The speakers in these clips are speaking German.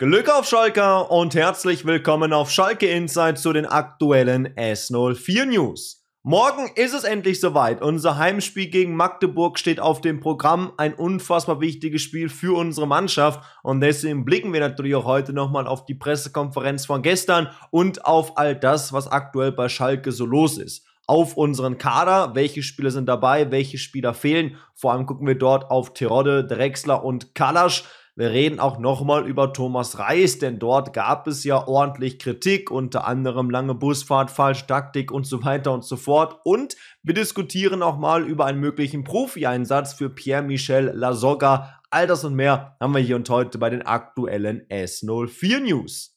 Glück auf Schalke und herzlich willkommen auf Schalke Insight zu den aktuellen S04 News. Morgen ist es endlich soweit. Unser Heimspiel gegen Magdeburg steht auf dem Programm. Ein unfassbar wichtiges Spiel für unsere Mannschaft. Und deswegen blicken wir natürlich auch heute nochmal auf die Pressekonferenz von gestern und auf all das, was aktuell bei Schalke so los ist auf unseren Kader. Welche Spieler sind dabei? Welche Spieler fehlen? Vor allem gucken wir dort auf Terodde, Drexler und Kalasch. Wir reden auch nochmal über Thomas Reis, denn dort gab es ja ordentlich Kritik, unter anderem lange Busfahrt, Taktik und so weiter und so fort. Und wir diskutieren auch mal über einen möglichen Profi-Einsatz für Pierre-Michel Lasoga. All das und mehr haben wir hier und heute bei den aktuellen S04 News.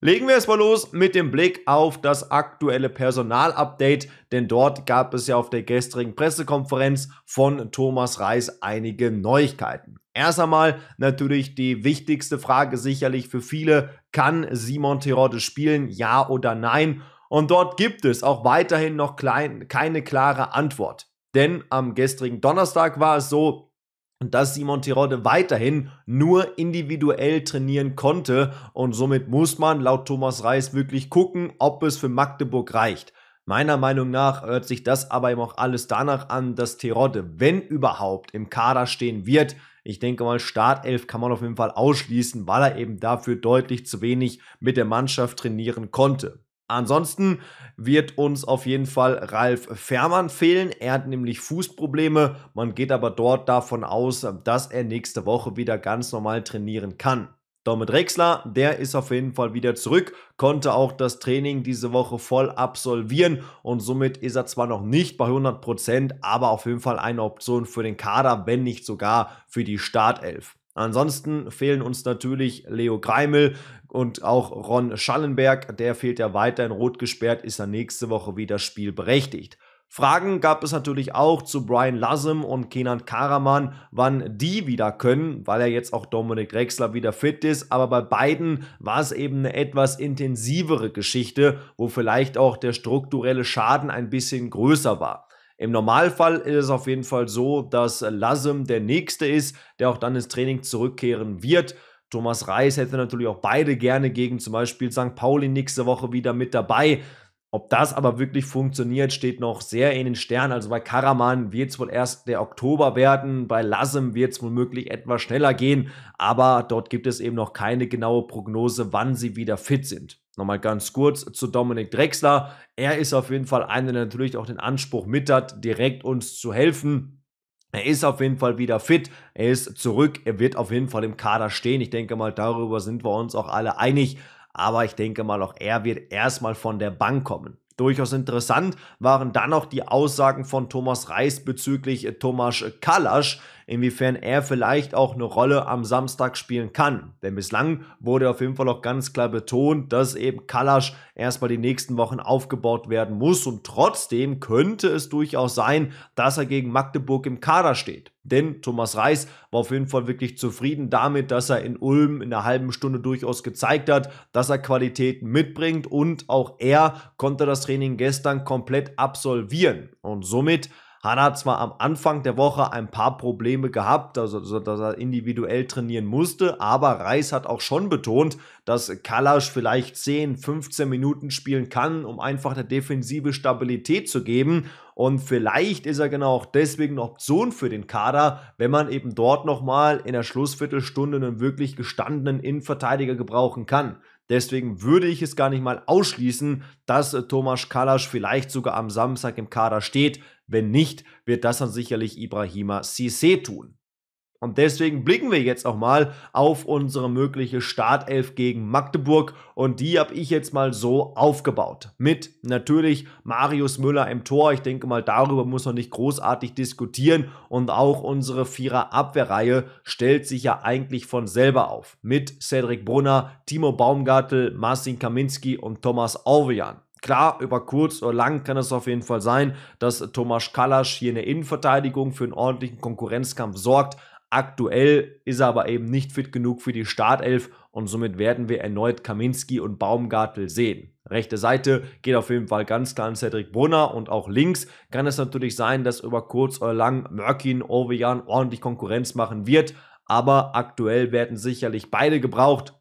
Legen wir erstmal los mit dem Blick auf das aktuelle Personalupdate, denn dort gab es ja auf der gestrigen Pressekonferenz von Thomas Reis einige Neuigkeiten. Erst einmal natürlich die wichtigste Frage sicherlich für viele, kann Simon Terodde spielen, ja oder nein? Und dort gibt es auch weiterhin noch klein, keine klare Antwort. Denn am gestrigen Donnerstag war es so, dass Simon Terodde weiterhin nur individuell trainieren konnte und somit muss man laut Thomas Reis wirklich gucken, ob es für Magdeburg reicht. Meiner Meinung nach hört sich das aber eben auch alles danach an, dass Terodde, wenn überhaupt, im Kader stehen wird. Ich denke mal, Startelf kann man auf jeden Fall ausschließen, weil er eben dafür deutlich zu wenig mit der Mannschaft trainieren konnte. Ansonsten wird uns auf jeden Fall Ralf Fährmann fehlen. Er hat nämlich Fußprobleme. Man geht aber dort davon aus, dass er nächste Woche wieder ganz normal trainieren kann. Dominik Drexler, der ist auf jeden Fall wieder zurück, konnte auch das Training diese Woche voll absolvieren und somit ist er zwar noch nicht bei 100%, aber auf jeden Fall eine Option für den Kader, wenn nicht sogar für die Startelf. Ansonsten fehlen uns natürlich Leo Greimel und auch Ron Schallenberg. Der fehlt ja weiterhin rot gesperrt, ist er nächste Woche wieder spielberechtigt. Fragen gab es natürlich auch zu Brian Lassem und Kenan Karaman, wann die wieder können, weil ja jetzt auch Dominik Rexler wieder fit ist. Aber bei beiden war es eben eine etwas intensivere Geschichte, wo vielleicht auch der strukturelle Schaden ein bisschen größer war. Im Normalfall ist es auf jeden Fall so, dass Lassem der Nächste ist, der auch dann ins Training zurückkehren wird. Thomas Reis hätte natürlich auch beide gerne gegen zum Beispiel St. Pauli nächste Woche wieder mit dabei. Ob das aber wirklich funktioniert, steht noch sehr in den Sternen. Also bei Karaman wird es wohl erst der Oktober werden, bei Lassem wird es womöglich etwas schneller gehen, aber dort gibt es eben noch keine genaue Prognose, wann sie wieder fit sind. Nochmal ganz kurz zu Dominik Drexler. Er ist auf jeden Fall einer, der natürlich auch den Anspruch mit hat, direkt uns zu helfen. Er ist auf jeden Fall wieder fit, er ist zurück, er wird auf jeden Fall im Kader stehen. Ich denke mal, darüber sind wir uns auch alle einig aber ich denke mal, auch er wird erstmal von der Bank kommen. Durchaus interessant waren dann auch die Aussagen von Thomas Reis bezüglich äh, Thomas Kalasch, inwiefern er vielleicht auch eine Rolle am Samstag spielen kann. Denn bislang wurde auf jeden Fall auch ganz klar betont, dass eben Kalasch erstmal die nächsten Wochen aufgebaut werden muss und trotzdem könnte es durchaus sein, dass er gegen Magdeburg im Kader steht. Denn Thomas Reis war auf jeden Fall wirklich zufrieden damit, dass er in Ulm in einer halben Stunde durchaus gezeigt hat, dass er Qualitäten mitbringt und auch er konnte das Training gestern komplett absolvieren. Und somit Hanna hat zwar am Anfang der Woche ein paar Probleme gehabt, also, also dass er individuell trainieren musste, aber Reis hat auch schon betont, dass Kalasch vielleicht 10, 15 Minuten spielen kann, um einfach der Defensive Stabilität zu geben. Und vielleicht ist er genau auch deswegen eine Option für den Kader, wenn man eben dort nochmal in der Schlussviertelstunde einen wirklich gestandenen Innenverteidiger gebrauchen kann. Deswegen würde ich es gar nicht mal ausschließen, dass äh, Tomasz Kalasch vielleicht sogar am Samstag im Kader steht. Wenn nicht, wird das dann sicherlich Ibrahima Cissé tun. Und deswegen blicken wir jetzt auch mal auf unsere mögliche Startelf gegen Magdeburg. Und die habe ich jetzt mal so aufgebaut. Mit natürlich Marius Müller im Tor. Ich denke mal, darüber muss man nicht großartig diskutieren. Und auch unsere Vierer-Abwehrreihe stellt sich ja eigentlich von selber auf. Mit Cedric Brunner, Timo Baumgartel, Marcin Kaminski und Thomas Orvejan. Klar, über kurz oder lang kann es auf jeden Fall sein, dass Thomas Kalasch hier in der Innenverteidigung für einen ordentlichen Konkurrenzkampf sorgt, Aktuell ist er aber eben nicht fit genug für die Startelf und somit werden wir erneut Kaminski und Baumgartel sehen. Rechte Seite geht auf jeden Fall ganz klar an Cedric Brunner und auch links kann es natürlich sein, dass über kurz oder lang Mörkin, Ovejan ordentlich Konkurrenz machen wird, aber aktuell werden sicherlich beide gebraucht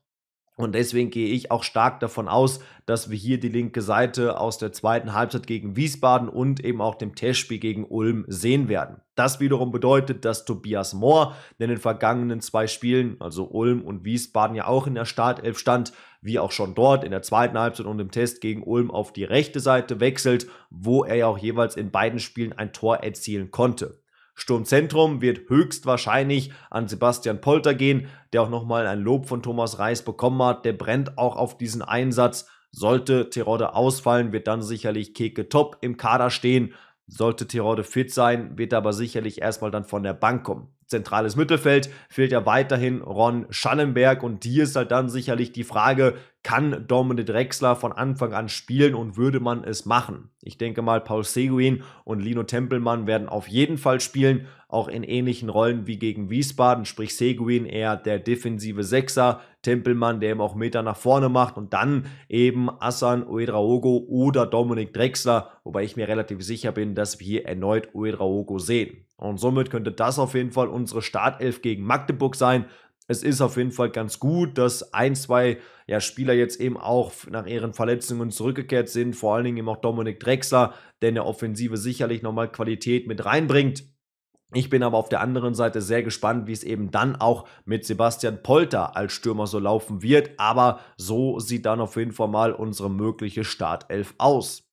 und deswegen gehe ich auch stark davon aus, dass wir hier die linke Seite aus der zweiten Halbzeit gegen Wiesbaden und eben auch dem Testspiel gegen Ulm sehen werden. Das wiederum bedeutet, dass Tobias Mohr, der in den vergangenen zwei Spielen, also Ulm und Wiesbaden ja auch in der Startelf stand, wie auch schon dort in der zweiten Halbzeit und im Test gegen Ulm auf die rechte Seite wechselt, wo er ja auch jeweils in beiden Spielen ein Tor erzielen konnte. Sturmzentrum wird höchstwahrscheinlich an Sebastian Polter gehen, der auch nochmal ein Lob von Thomas Reis bekommen hat. Der brennt auch auf diesen Einsatz. Sollte Terodde ausfallen, wird dann sicherlich Keke Top im Kader stehen. Sollte Terodde fit sein, wird aber sicherlich erstmal dann von der Bank kommen zentrales Mittelfeld fehlt ja weiterhin Ron Schallenberg und hier ist halt dann sicherlich die Frage, kann Dominik Drexler von Anfang an spielen und würde man es machen? Ich denke mal, Paul Seguin und Lino Tempelmann werden auf jeden Fall spielen, auch in ähnlichen Rollen wie gegen Wiesbaden, sprich Seguin eher der defensive Sechser, Tempelmann, der eben auch Meter nach vorne macht und dann eben Asan Uedraogo oder Dominik Drexler, wobei ich mir relativ sicher bin, dass wir erneut Uedraogo sehen. Und somit könnte das auf jeden Fall unsere Startelf gegen Magdeburg sein. Es ist auf jeden Fall ganz gut, dass ein, zwei ja, Spieler jetzt eben auch nach ihren Verletzungen zurückgekehrt sind. Vor allen Dingen eben auch Dominik Drexler, der in der Offensive sicherlich nochmal Qualität mit reinbringt. Ich bin aber auf der anderen Seite sehr gespannt, wie es eben dann auch mit Sebastian Polter als Stürmer so laufen wird. Aber so sieht dann auf jeden Fall mal unsere mögliche Startelf aus.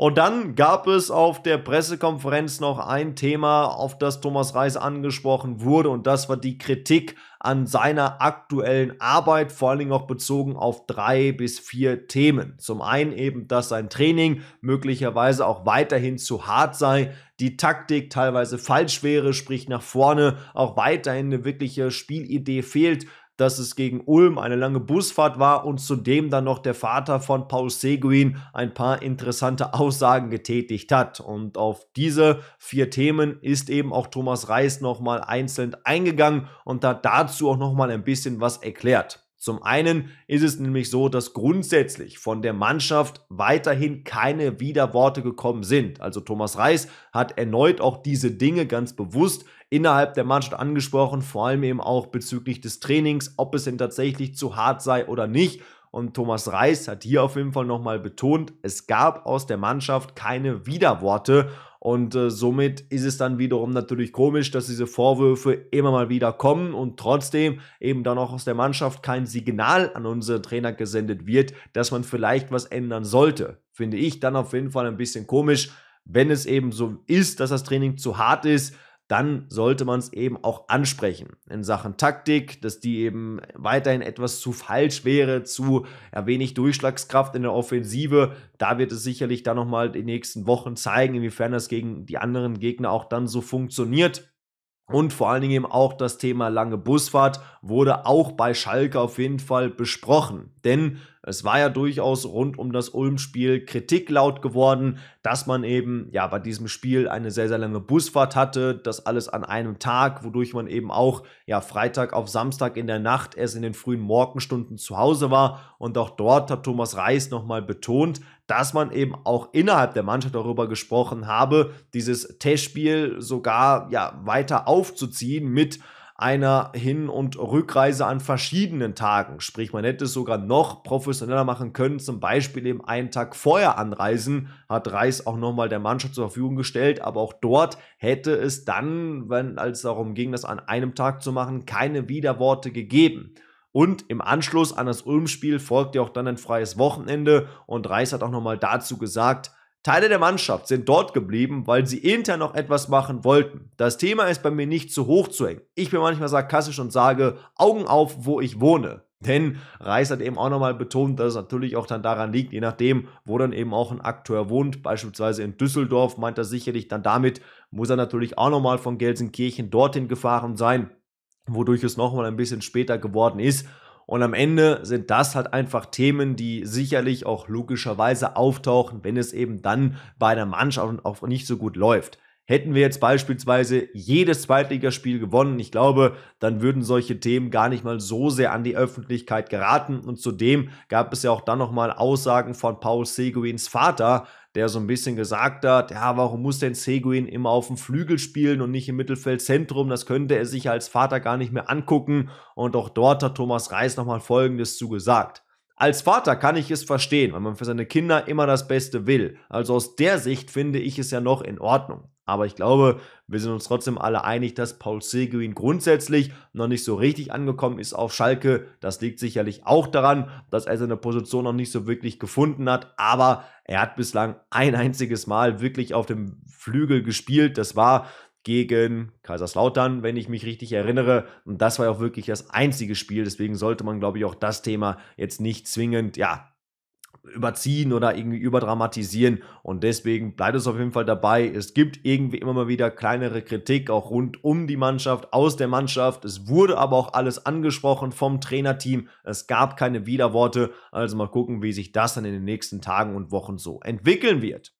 Und dann gab es auf der Pressekonferenz noch ein Thema, auf das Thomas Reis angesprochen wurde, und das war die Kritik an seiner aktuellen Arbeit, vor allen Dingen auch bezogen auf drei bis vier Themen. Zum einen eben, dass sein Training möglicherweise auch weiterhin zu hart sei, die Taktik teilweise falsch wäre, sprich nach vorne auch weiterhin eine wirkliche Spielidee fehlt dass es gegen Ulm eine lange Busfahrt war und zudem dann noch der Vater von Paul Seguin ein paar interessante Aussagen getätigt hat. Und auf diese vier Themen ist eben auch Thomas Reis nochmal einzeln eingegangen und hat dazu auch nochmal ein bisschen was erklärt. Zum einen ist es nämlich so, dass grundsätzlich von der Mannschaft weiterhin keine Widerworte gekommen sind. Also Thomas Reis hat erneut auch diese Dinge ganz bewusst innerhalb der Mannschaft angesprochen, vor allem eben auch bezüglich des Trainings, ob es denn tatsächlich zu hart sei oder nicht. Und Thomas Reis hat hier auf jeden Fall nochmal betont, es gab aus der Mannschaft keine Widerworte und äh, somit ist es dann wiederum natürlich komisch, dass diese Vorwürfe immer mal wieder kommen und trotzdem eben dann auch aus der Mannschaft kein Signal an unsere Trainer gesendet wird, dass man vielleicht was ändern sollte. Finde ich dann auf jeden Fall ein bisschen komisch, wenn es eben so ist, dass das Training zu hart ist dann sollte man es eben auch ansprechen in Sachen Taktik, dass die eben weiterhin etwas zu falsch wäre, zu ja, wenig Durchschlagskraft in der Offensive. Da wird es sicherlich dann nochmal die nächsten Wochen zeigen, inwiefern das gegen die anderen Gegner auch dann so funktioniert. Und vor allen Dingen eben auch das Thema lange Busfahrt wurde auch bei Schalke auf jeden Fall besprochen. Denn es war ja durchaus rund um das Ulm-Spiel Kritik laut geworden, dass man eben ja bei diesem Spiel eine sehr, sehr lange Busfahrt hatte, das alles an einem Tag, wodurch man eben auch ja Freitag auf Samstag in der Nacht erst in den frühen Morgenstunden zu Hause war. Und auch dort hat Thomas Reis nochmal betont, dass man eben auch innerhalb der Mannschaft darüber gesprochen habe, dieses Testspiel sogar ja weiter aufzuziehen mit einer Hin- und Rückreise an verschiedenen Tagen. Sprich, man hätte es sogar noch professioneller machen können, zum Beispiel eben einen Tag vorher anreisen, hat Reis auch nochmal der Mannschaft zur Verfügung gestellt, aber auch dort hätte es dann, wenn als darum ging, das an einem Tag zu machen, keine Widerworte gegeben. Und im Anschluss an das Ulm-Spiel folgte auch dann ein freies Wochenende und Reis hat auch nochmal dazu gesagt, Teile der Mannschaft sind dort geblieben, weil sie intern noch etwas machen wollten. Das Thema ist bei mir nicht zu hoch zu hängen. Ich bin manchmal sarkastisch und sage, Augen auf, wo ich wohne. Denn Reis hat eben auch nochmal betont, dass es natürlich auch dann daran liegt, je nachdem, wo dann eben auch ein Akteur wohnt. Beispielsweise in Düsseldorf meint er sicherlich dann damit, muss er natürlich auch nochmal von Gelsenkirchen dorthin gefahren sein, wodurch es nochmal ein bisschen später geworden ist. Und am Ende sind das halt einfach Themen, die sicherlich auch logischerweise auftauchen, wenn es eben dann bei der Mannschaft auch nicht so gut läuft. Hätten wir jetzt beispielsweise jedes Zweitligaspiel gewonnen, ich glaube, dann würden solche Themen gar nicht mal so sehr an die Öffentlichkeit geraten. Und zudem gab es ja auch dann nochmal Aussagen von Paul Seguins Vater, der so ein bisschen gesagt hat, ja, warum muss denn Seguin immer auf dem Flügel spielen und nicht im Mittelfeldzentrum? Das könnte er sich als Vater gar nicht mehr angucken. Und auch dort hat Thomas Reis nochmal Folgendes zugesagt. Als Vater kann ich es verstehen, weil man für seine Kinder immer das Beste will. Also aus der Sicht finde ich es ja noch in Ordnung. Aber ich glaube, wir sind uns trotzdem alle einig, dass Paul Seguin grundsätzlich noch nicht so richtig angekommen ist auf Schalke. Das liegt sicherlich auch daran, dass er seine Position noch nicht so wirklich gefunden hat. Aber er hat bislang ein einziges Mal wirklich auf dem Flügel gespielt. Das war gegen Kaiserslautern, wenn ich mich richtig erinnere. Und das war ja auch wirklich das einzige Spiel. Deswegen sollte man, glaube ich, auch das Thema jetzt nicht zwingend, ja, überziehen oder irgendwie überdramatisieren. Und deswegen bleibt es auf jeden Fall dabei. Es gibt irgendwie immer mal wieder kleinere Kritik, auch rund um die Mannschaft, aus der Mannschaft. Es wurde aber auch alles angesprochen vom Trainerteam. Es gab keine Widerworte. Also mal gucken, wie sich das dann in den nächsten Tagen und Wochen so entwickeln wird.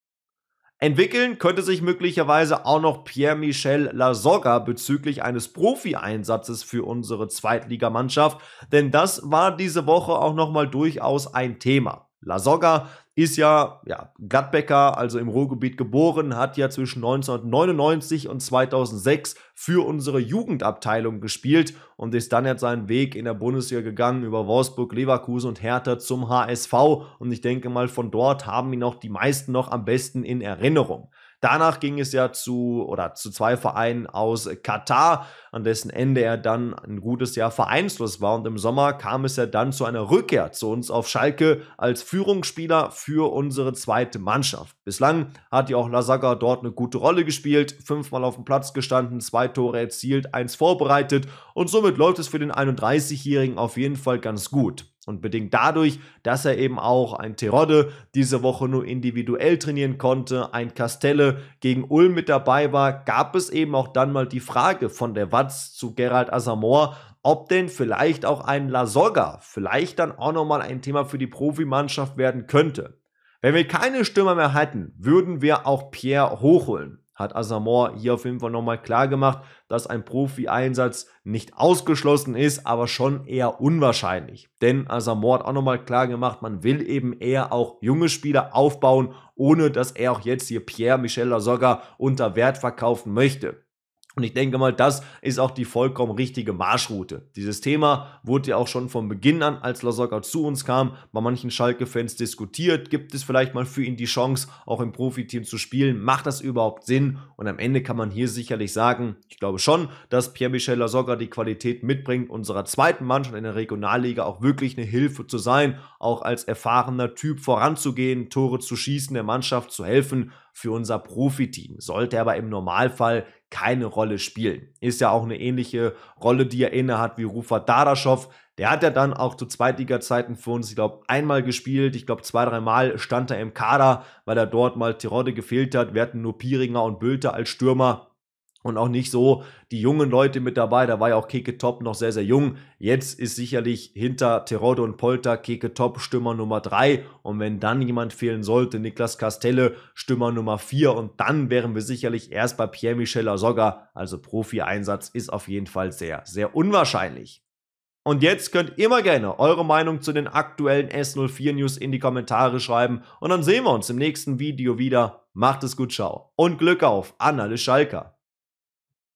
Entwickeln könnte sich möglicherweise auch noch Pierre-Michel Lasoga bezüglich eines Profi-Einsatzes für unsere Zweitligamannschaft, denn das war diese Woche auch nochmal durchaus ein Thema. La Soga ist ja, ja Gladbecker, also im Ruhrgebiet geboren, hat ja zwischen 1999 und 2006 für unsere Jugendabteilung gespielt und ist dann jetzt seinen Weg in der Bundesliga gegangen über Wolfsburg, Leverkusen und Hertha zum HSV und ich denke mal von dort haben ihn auch die meisten noch am besten in Erinnerung. Danach ging es ja zu oder zu zwei Vereinen aus Katar, an dessen Ende er dann ein gutes Jahr vereinslos war und im Sommer kam es ja dann zu einer Rückkehr zu uns auf Schalke als Führungsspieler für unsere zweite Mannschaft. Bislang hat ja auch Lasagga dort eine gute Rolle gespielt, fünfmal auf dem Platz gestanden, zwei Tore erzielt, eins vorbereitet und somit läuft es für den 31-Jährigen auf jeden Fall ganz gut. Und bedingt dadurch, dass er eben auch ein Terodde diese Woche nur individuell trainieren konnte, ein Castelle gegen Ulm mit dabei war, gab es eben auch dann mal die Frage von der Watz zu Gerald Asamoah, ob denn vielleicht auch ein Lasoga vielleicht dann auch nochmal ein Thema für die Profimannschaft werden könnte. Wenn wir keine Stürmer mehr hätten, würden wir auch Pierre hochholen hat Asamoah hier auf jeden Fall nochmal klar gemacht, dass ein Profi-Einsatz nicht ausgeschlossen ist, aber schon eher unwahrscheinlich. Denn Asamoah hat auch nochmal klar gemacht, man will eben eher auch junge Spieler aufbauen, ohne dass er auch jetzt hier Pierre-Michel Lasogga unter Wert verkaufen möchte. Und ich denke mal, das ist auch die vollkommen richtige Marschroute. Dieses Thema wurde ja auch schon von Beginn an, als Lasogga zu uns kam, bei manchen Schalke-Fans diskutiert. Gibt es vielleicht mal für ihn die Chance, auch im Profiteam zu spielen? Macht das überhaupt Sinn? Und am Ende kann man hier sicherlich sagen, ich glaube schon, dass Pierre-Michel Lasogga die Qualität mitbringt, unserer zweiten Mannschaft in der Regionalliga auch wirklich eine Hilfe zu sein, auch als erfahrener Typ voranzugehen, Tore zu schießen, der Mannschaft zu helfen für unser Profiteam. Sollte aber im Normalfall keine Rolle spielen. Ist ja auch eine ähnliche Rolle, die er innehat wie Rufat Dadaschow. Der hat ja dann auch zu Zweitliga-Zeiten für uns, ich glaube, einmal gespielt. Ich glaube, zwei, dreimal stand er im Kader, weil er dort mal Tirode gefehlt hat. Wir hatten nur Piringer und Bülter als Stürmer und auch nicht so die jungen Leute mit dabei. Da war ja auch Keke Top noch sehr, sehr jung. Jetzt ist sicherlich hinter Terodde und Polter Keke Top Stürmer Nummer 3. Und wenn dann jemand fehlen sollte, Niklas Castelle Stürmer Nummer 4. Und dann wären wir sicherlich erst bei Pierre-Michel Asogga. Also Profi-Einsatz ist auf jeden Fall sehr, sehr unwahrscheinlich. Und jetzt könnt ihr immer gerne eure Meinung zu den aktuellen S04 News in die Kommentare schreiben. Und dann sehen wir uns im nächsten Video wieder. Macht es gut, ciao. Und Glück auf, Anna Schalker.